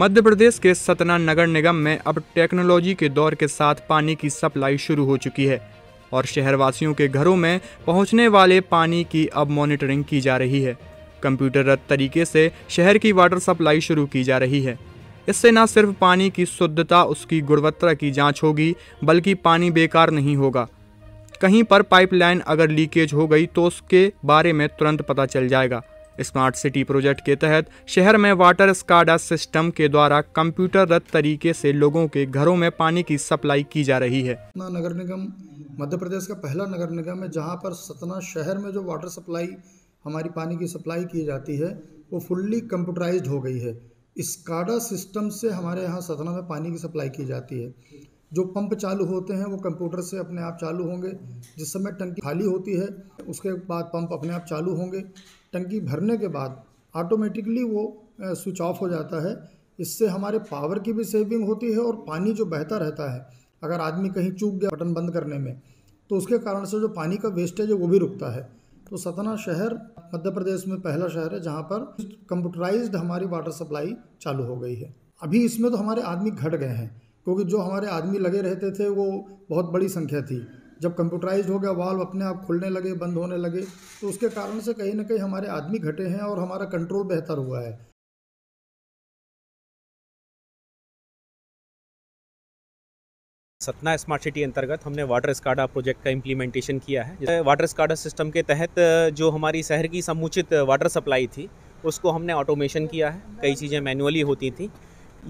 मध्य प्रदेश के सतना नगर निगम में अब टेक्नोलॉजी के दौर के साथ पानी की सप्लाई शुरू हो चुकी है और शहरवासियों के घरों में पहुंचने वाले पानी की अब मॉनिटरिंग की जा रही है कंप्यूटर तरीके से शहर की वाटर सप्लाई शुरू की जा रही है इससे न सिर्फ पानी की शुद्धता उसकी गुणवत्ता की जांच होगी बल्कि पानी बेकार नहीं होगा कहीं पर पाइपलाइन अगर लीकेज हो गई तो उसके बारे में तुरंत पता चल जाएगा स्मार्ट सिटी प्रोजेक्ट के तहत शहर में वाटर स्काडा सिस्टम के द्वारा रत तरीके से लोगों के घरों में पानी की सप्लाई की जा रही है नगर निगम मध्य प्रदेश का पहला नगर निगम है जहाँ पर सतना शहर में जो वाटर सप्लाई हमारी पानी की सप्लाई की जाती है वो फुल्ली कंप्यूटराइज हो गई है स्काडा सिस्टम से हमारे यहाँ सतना में पानी की सप्लाई की जाती है जो पंप चालू होते हैं वो कंप्यूटर से अपने आप चालू होंगे जिस समय टंकी खाली होती है उसके बाद पंप अपने आप चालू होंगे टंकी भरने के बाद ऑटोमेटिकली वो स्विच ऑफ हो जाता है इससे हमारे पावर की भी सेविंग होती है और पानी जो बहता रहता है अगर आदमी कहीं चूक गया बटन बंद करने में तो उसके कारण से जो पानी का वेस्टेज है वो भी रुकता है तो सतना शहर मध्य प्रदेश में पहला शहर है जहाँ पर कंप्यूटराइज्ड हमारी वाटर सप्लाई चालू हो गई है अभी इसमें तो हमारे आदमी घट गए हैं क्योंकि जो हमारे आदमी लगे रहते थे वो बहुत बड़ी संख्या थी जब कंप्यूटराइज हो गया वाल्व अपने आप खुलने लगे बंद होने लगे तो उसके कारण से कहीं ना कहीं हमारे आदमी घटे हैं और हमारा कंट्रोल बेहतर हुआ है सतना स्मार्ट सिटी अंतर्गत हमने वाटर स्काडा प्रोजेक्ट का इम्प्लीमेंटेशन किया है वाटर स्काडा सिस्टम के तहत जो हमारी शहर की समुचित वाटर सप्लाई थी उसको हमने ऑटोमेशन किया है कई चीज़ें मैनुअली होती थी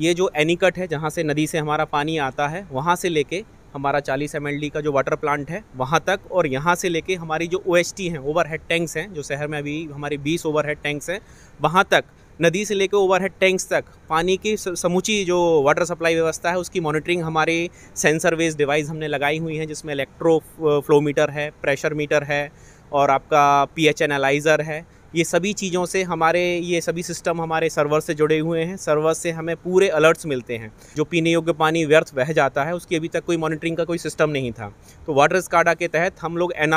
ये जो एनीकट है जहाँ से नदी से हमारा पानी आता है वहाँ से लेके हमारा चालीस एम का जो वाटर प्लांट है वहाँ तक और यहाँ से लेके हमारी जो ओ हैं ओवर हेड टैंक्स हैं जो शहर में अभी हमारी बीस ओवर हेड टैंक्स हैं वहाँ तक नदी से लेकर ओवरहेड टैंक्स तक पानी की समूची जो वाटर सप्लाई व्यवस्था है उसकी मॉनिटरिंग हमारे सेंसर वेज डिवाइस हमने लगाई हुई हैं जिसमें इलेक्ट्रो फ्लो मीटर है प्रेशर मीटर है और आपका पीएच एनालाइज़र है ये सभी चीज़ों से हमारे ये सभी सिस्टम हमारे सर्वर से जुड़े हुए हैं सर्वर से हमें पूरे अलर्ट्स मिलते हैं जो पीने योग्य पानी व्यर्थ बह जाता है उसकी अभी तक कोई मॉनिटरिंग का कोई सिस्टम नहीं था तो वाटर स्काडा के तहत हम लोग एन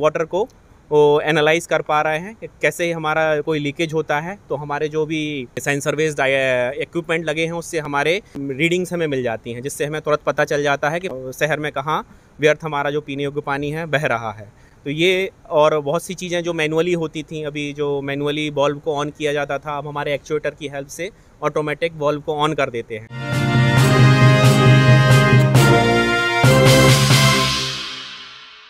वाटर को वो एनालाइज कर पा रहे हैं कैसे हमारा कोई लीकेज होता है तो हमारे जो भी साइंस बेस्ड इक्विपमेंट लगे हैं उससे हमारे रीडिंग्स हमें मिल जाती हैं जिससे हमें तुरंत पता चल जाता है कि शहर में कहाँ व्यर्थ हमारा जो पीने योग्य पानी है बह रहा है तो ये और बहुत सी चीज़ें जो मैनुअली होती थी अभी जो मैनुअली बल्ब को ऑन किया जाता था अब हमारे एक्चुएटर की हेल्प से ऑटोमेटिक बल्ब को ऑन कर देते हैं